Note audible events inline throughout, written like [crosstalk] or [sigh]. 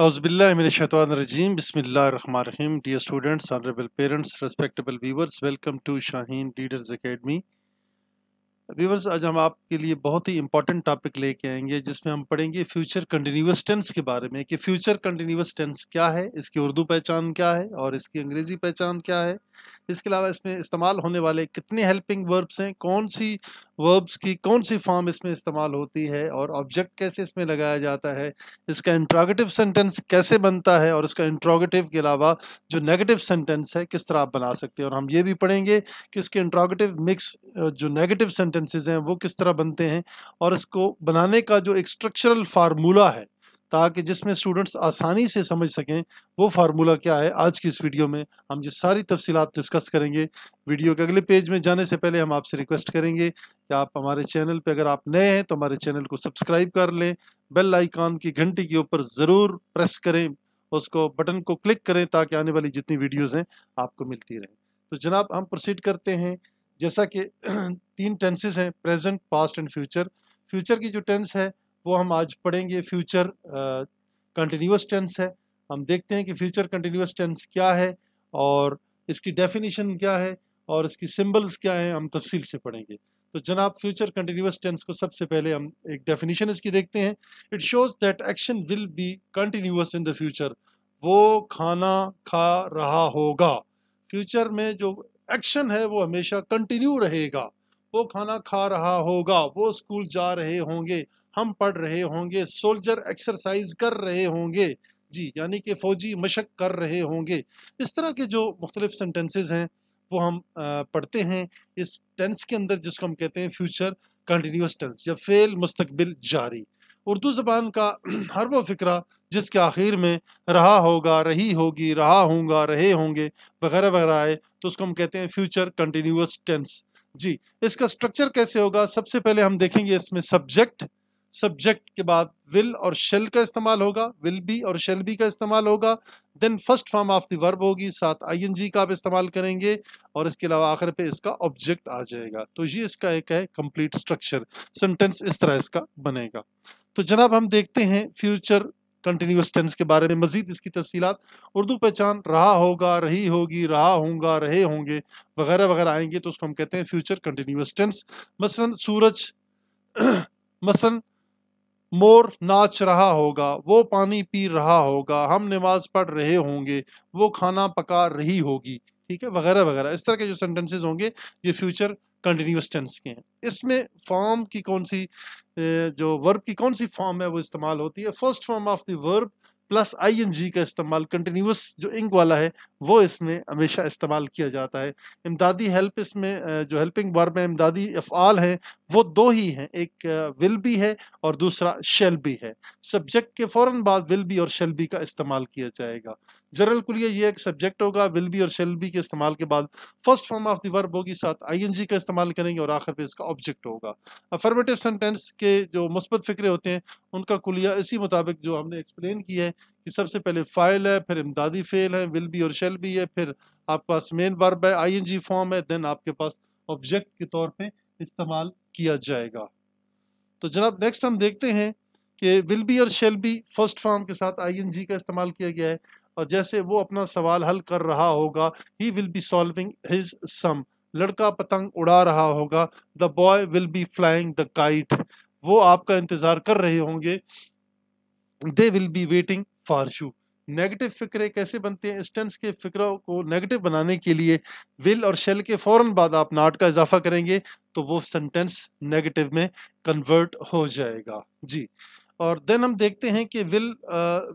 अज़बिल्लाशतवानरजीम बसमिल्लाम dear students honourable parents respectable viewers welcome to Shaheen Leaders Academy viewers आज हम आपके लिए बहुत ही इंपॉर्टेंट टॉपिक लेके आएंगे जिसमें हम पढ़ेंगे फ्यूचर कंटिन्यूस टेंस के बारे में कि फ्यूचर कंटिन्यूस टेंस क्या है इसकी उर्दू पहचान क्या है और इसकी अंग्रेज़ी पहचान क्या है इसके अलावा इसमें इस्तेमाल होने वाले कितने हेल्पिंग वर्ब्स हैं कौन सी वर्ब्स की कौन सी फॉर्म इसमें इस्तेमाल होती है और ऑब्जेक्ट कैसे इसमें लगाया जाता है इसका इंट्रोगेटिव सेंटेंस कैसे बनता है और इसका इंट्रोगेटिव के अलावा जो नेगेटिव सेंटेंस है किस तरह आप बना सकते हैं और हम ये भी पढ़ेंगे कि इसके इंट्रोगेटिव मिक्स जो नेगेटिव सेंटेंसेज हैं वो किस तरह बनते हैं और इसको बनाने का जो एक स्ट्रक्चरल फार्मूला है ताकि जिसमें स्टूडेंट्स आसानी से समझ सकें वो फार्मूला क्या है आज की इस वीडियो में हम ये सारी तफसीत डिस्कस करेंगे वीडियो के अगले पेज में जाने से पहले हम आपसे रिक्वेस्ट करेंगे कि आप हमारे चैनल पे अगर आप नए हैं तो हमारे चैनल को सब्सक्राइब कर लें बेल आइकॉन की घंटी के ऊपर ज़रूर प्रेस करें उसको बटन को क्लिक करें ताकि आने वाली जितनी वीडियोज़ हैं आपको मिलती रहें तो जनाब हम प्रोसीड करते हैं जैसा कि [clears throat] तीन टेंसेज हैं present past and future future की जो टेंस है वो हम आज पढ़ेंगे फ्यूचर कंटिन्यूस टेंस है हम देखते हैं कि फ्यूचर कंटिन्यूस टेंस क्या है और इसकी डेफिनेशन क्या है और इसकी सिंबल्स क्या हैं हम तफसील से पढ़ेंगे तो जनाब फ्यूचर कंटिन्यूस टेंस को सबसे पहले हम एक डेफिनेशन इसकी देखते हैं it shows that action will be continuous in the future वो खाना खा रहा होगा फ्यूचर में जो एक्शन है वो हमेशा कंटिन्यू रहेगा वो खाना खा रहा होगा वो स्कूल जा रहे होंगे हम पढ़ रहे होंगे सोल्जर एक्सरसाइज कर रहे होंगे जी यानी कि फ़ौजी मशक कर रहे होंगे इस तरह के जो मुख्तलिफ सेंटेंसेज हैं वो हम पढ़ते हैं इस टेंस के अंदर जिसको हम कहते हैं फ्यूचर कंटिन्यूस टेंस या फेल मुस्तकबिल जारी उर्दू ज़बान का [clears throat] हर वो फ़िक्रा जिसके आखिर में रहा होगा रही होगी रहा होंगा रहे होंगे वगैरह वगैरह आए तो उसको हम कहते हैं फ्यूचर कंटिन्यूस टेंस जी इसका स्ट्रक्चर कैसे होगा सबसे पहले हम देखेंगे इसमें सब्जेक्ट सब्जेक्ट के बाद विल और शेल का इस्तेमाल होगा विल बी और शेल बी का इस्तेमाल होगा then first form of the verb होगी साथ आईएनजी का आप इस्तेमाल करेंगे और इसके अलावा आखिर पे इसका ऑब्जेक्ट आ जाएगा तो ये इसका एक है कंप्लीट स्ट्रक्चर सेंटेंस इस तरह इसका बनेगा तो जनाब हम देखते हैं फ्यूचर कंटिन्यूस टेंस के बारे में मजीद इसकी तफसीत उर्दू पहचान रहा होगा रही होगी रहा होंगे रहे होंगे वगैरह वगैरह आएंगे तो उसको हम कहते हैं फ्यूचर कंटिन्यूस टेंस मसलन सूरज [clears throat] मसलन मोर नाच रहा होगा वो पानी पी रहा होगा हम नमाज पढ़ रहे होंगे वो खाना पका रही होगी ठीक है वगैरह वगैरह इस तरह के जो सेंटेंसेस होंगे ये फ्यूचर कंटिन्यूस टेंस के हैं इसमें फॉर्म की कौन सी जो वर्ब की कौन सी फॉर्म है वो इस्तेमाल होती है first form of the verb plus I N G का इस्तेमाल कंटिन्यूस जो इंक वाला है वो इसमें हमेशा इस्तेमाल किया जाता है इमदादी हेल्प इसमें जो हेल्पिंग वर्ब में इमदादी अफ़ाल हैं वो दो ही हैं एक विल भी है और दूसरा शेल भी है सब्जेक्ट के फ़ौर बाद विल भी और शेल भी का इस्तेमाल किया जाएगा जनरल के लिए ये एक सब्जेक्ट होगा विल बी और शेल बी के इस्तेमाल के बाद first form of the verb होगी साथ आईएनजी का इस्तेमाल करेंगे और आखिर पे इसका ऑब्जेक्ट होगा अफर्मेटिव सेंटेंस के जो मुस्बत फिक्रे होते हैं उनका कुलिया इसी मुताबिक जो हमने एक्सप्लेन किया है कि सबसे पहले फ़ाइल है फिर इमदादी फ़ेल है विल बी और शेल बी है फिर आपके पास मेन वर्ब है आई फॉर्म है देन आपके पास ऑब्जेक्ट के तौर पर इस्तेमाल किया जाएगा तो जनाब नेक्स्ट हम देखते हैं कि विल बी और शेल बी फर्स्ट फॉर्म के साथ जी का इस्तेमाल किया गया है और जैसे वो अपना सवाल हल कर रहा होगा he will be solving his sum लड़का पतंग उड़ा रहा होगा the boy will be flying the kite वो आपका इंतज़ार कर रहे होंगे they will be waiting for you negative फ़िक्रे कैसे बनते हैं स्टेंस के फ़िक्रों को नेगेटिव बनाने के लिए विल और शेल के फौरन बाद आप नाट का इजाफा करेंगे तो वो सेंटेंस नेगेटिव में कन्वर्ट हो जाएगा जी और देन हम देखते हैं कि will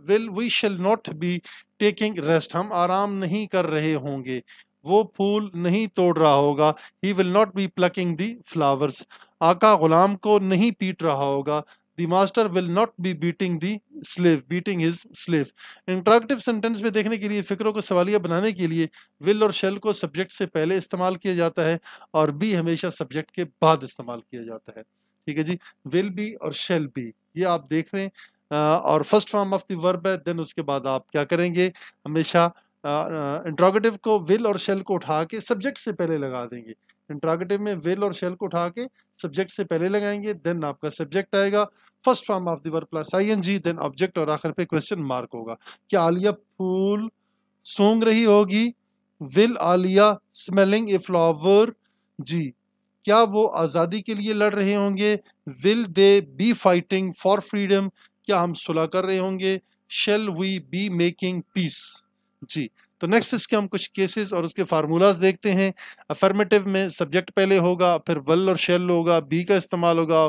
will we shall not be taking rest हम आराम नहीं कर रहे होंगे वो फूल नहीं तोड़ रहा होगा he will not be plucking the flowers आका गुलाम को नहीं पीट रहा होगा the master will not be beating the slave beating his slave interactive sentence में देखने के लिए फिक्रों को सवालिया बनाने के लिए विल और शेल को सब्जेक्ट से पहले इस्तेमाल किया जाता है और बी हमेशा सब्जेक्ट के बाद इस्तेमाल किया जाता है ठीक है जी विल बी और शेल बी ये आप देख रहे हैं और first form of the verb है देन उसके बाद आप क्या करेंगे हमेशा इंट्रोगेटिव को विल और शेल को उठा के सब्जेक्ट से पहले लगा देंगे इंट्रोगेटिव में विल और शेल को उठा के सब्जेक्ट से पहले लगाएंगे देन आपका सब्जेक्ट आएगा first form of verb plus I N G then object और आखिर पे क्वेश्चन मार्क होगा क्या आलिया फूल सूंघ रही होगी will Alia smelling a flower जी क्या वो आज़ादी के लिए लड़ रहे होंगे will they be fighting for freedom क्या हम सुलह कर रहे होंगे shall we be making peace जी तो नेक्स्ट इसके हम कुछ केसेस और उसके फार्मूलाज देखते हैं अफर्मेटिव में सब्जेक्ट पहले होगा फिर वल और शेल होगा बी का इस्तेमाल होगा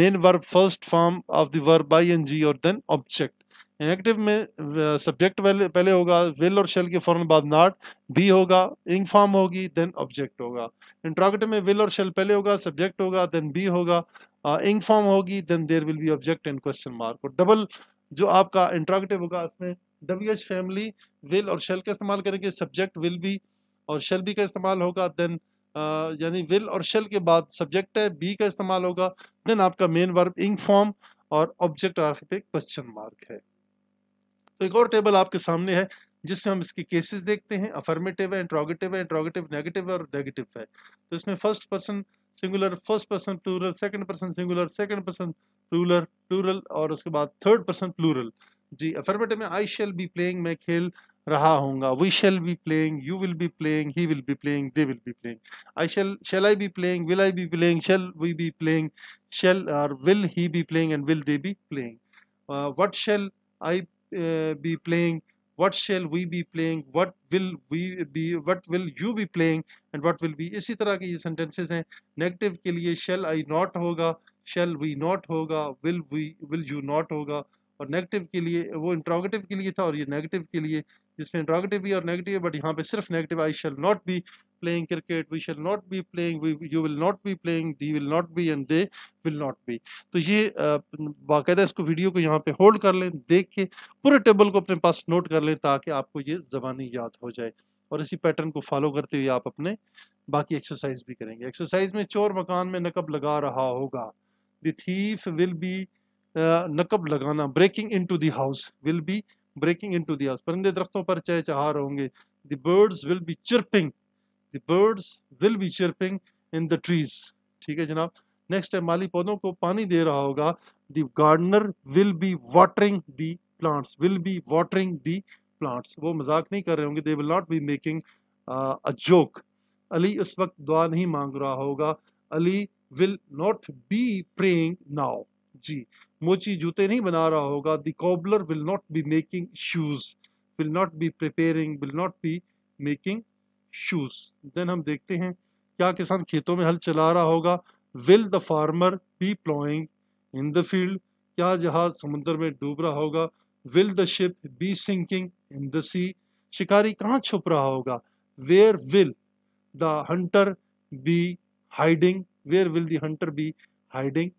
main verb first form of the verb by N G और देन ऑब्जेक्ट नेगेटिव में सब्जेक्ट uh, पहले होगा विल और शेल के फौरन बाद नॉट बी होगा इंग फॉर्म होगी देन ऑब्जेक्ट होगा इंट्रोगेटिव में विल और शेल पहले होगा सब्जेक्ट होगा देन बी होगा इंग uh, फॉर्म होगी then there will be object and question mark और डबल जो आपका इंट्रोगेटिव होगा इसमें डब्ल्यू एच फैमिली विल और शेल का इस्तेमाल करेंगे सब्जेक्ट विल बी और शेल बी का इस्तेमाल होगा देन uh, यानी विल और शेल के बाद सब्जेक्ट है बी का इस्तेमाल होगा देन आपका मेन वर्ब इंग फॉर्म और ऑब्जेक्ट आर्क पे क्वेश्चन मार्क है तो एक और टेबल आपके सामने है जिसमें हम इसके केसेस देखते हैं अफर्मेटिव है इंट्रोगेटिव है इंट्रोगेटिव नेगेटिव और नेगेटिव है तो इसमें first person singular first person plural second person singular second person plural plural और उसके बाद थर्ड पर्सन प्लूरल जी अफर्मेटिव में आई शेल बी प्लेइंग मैं खेल रहा होंगे we shall be playing you will be playing he will be playing they will be playing I shall shall I be playing will I be playing shall we be playing shall और will he be playing and will they be playing what shall I uh, be playing what shall we be playing what will we be what will you be playing and what will be इसी तरह के ये sentences हैं negative के लिए shall I not होगा shall we not होगा will we will you not होगा और negative के लिए वो interrogative के लिए था और ये negative के लिए जिसमें इंट्रोगेटिव भी और नेगेटिव है बट यहाँ पे सिर्फ negative I shall not be playing cricket we shall not be playing you will not be playing the will not be and they will not be तो ये बाकायदा इसको वीडियो को यहाँ पे होल्ड कर लें देख के पूरे टेबल को अपने पास नोट कर लें ताकि आपको ये जबानी याद हो जाए और इसी पैटर्न को फॉलो करते हुए आप अपने बाकी एक्सरसाइज भी करेंगे एक्सरसाइज में चोर मकान में नकब लगा रहा होगा द थीफ विल बी नकब लगाना breaking into house will be breaking into the house परिंदे दरख्तों पर चहचहा होंगे the birds will be chirping the birds will be chirping in the trees ठीक है जनाब नेक्स्ट है माली पौधों को पानी दे रहा होगा the gardener will be watering the plants will be watering the plants वो मजाक नहीं कर रहे होंगे they will not be making a joke Ali उस वक्त दुआ नहीं मांग रहा होगा Ali will not be praying now जी मोची जूते नहीं बना रहा होगा the cobbler will not be making shoes will not be preparing will not be making shoes then हम देखते हैं क्या किसान खेतों में हल चला रहा होगा will the farmer be ploughing in the field क्या जहाज समुद्र में डूब रहा होगा will the ship be sinking in the sea शिकारी कहाँ छुप रहा होगा where will the hunter be hiding where will the hunter be hiding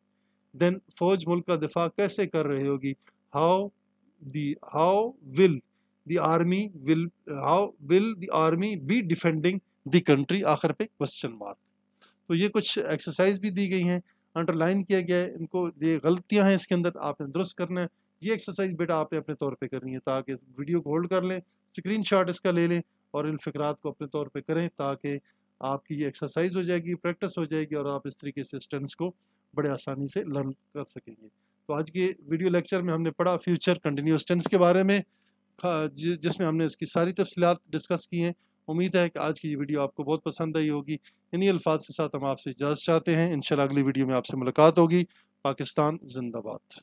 then फौज मुल्क का दिफा कैसे कर रही होगी हाउ दाउ will the army the army will how will the army be defending the country आखिर पे question mark तो ये कुछ एक्सरसाइज भी दी गई हैं अंडरलाइन किया गया है इनको ये गलतियां हैं इसके अंदर आपने दुरुस्त करना है ये एक्सरसाइज बेटा आपने अपने तौर पे करनी है ताकि वीडियो को होल्ड कर लें शॉट इसका ले लें और इन फिक्रात को अपने तौर पर करें ताकि आपकी ये एक्सरसाइज हो जाएगी प्रैक्टिस हो जाएगी और आप इस तरीके से स्टेंट्स को बड़े आसानी से लर्न कर सकेंगे तो आज के वीडियो लेक्चर में हमने पढ़ा फ्यूचर कंटिन्यूस टेंस के बारे में जिसमें हमने उसकी सारी तफसीत डिस्कस की हैं उम्मीद है कि आज की ये वीडियो आपको बहुत पसंद आई होगी इन्हीं अल्फाज के साथ हम आपसे इजाज़त चाहते हैं इन अगली वीडियो में आपसे मुलाकात होगी पाकिस्तान जिंदाबाद